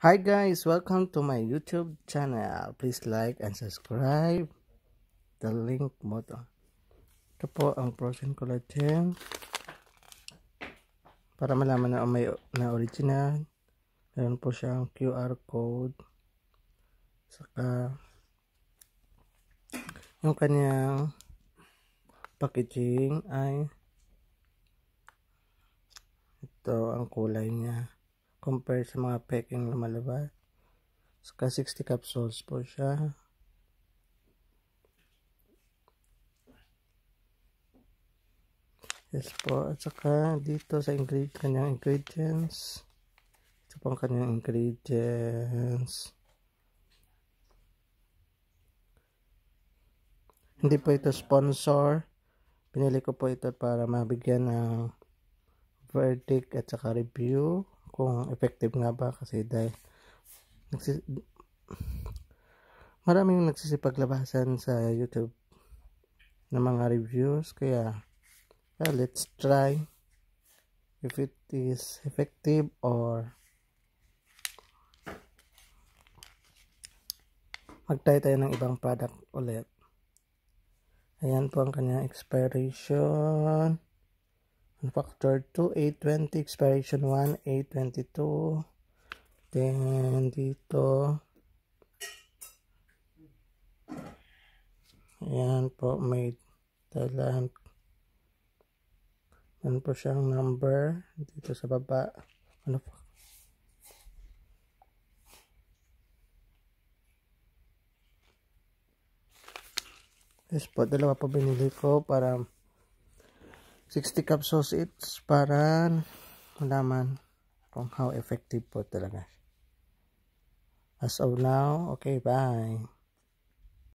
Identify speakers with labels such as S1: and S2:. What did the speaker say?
S1: Hi guys, welcome to my YouTube channel. Please like and subscribe the link mo to. Ito po ang frozen collagen. Para malaman na may na original, meron po siyang QR code. Saka yung kanyang packaging ay ito ang kulay niya compare sa mga pack yung lumalabas. Saka 60 capsules po siya. Yes po. At saka dito sa ingredient, kanyang ingredients. Ito pang kanyang ingredients. Hindi po ito sponsor. Pinili ko po ito para mabigyan ng verdict at saka review kung effective nga ba kasi dahil nagsis maraming nagsisipaglabasan sa YouTube ng mga reviews kaya well, let's try if it is effective or magtry tayo ng ibang product ulit ayan po ang kanyang expiration factor 2 820 expiration 1 822 then dito ayan po may talan yan po siyang number dito sa baba ano po yes po dalawa pa binili ko para 60 capsules each para malaman kung how effective po talaga. As of now, okay, bye.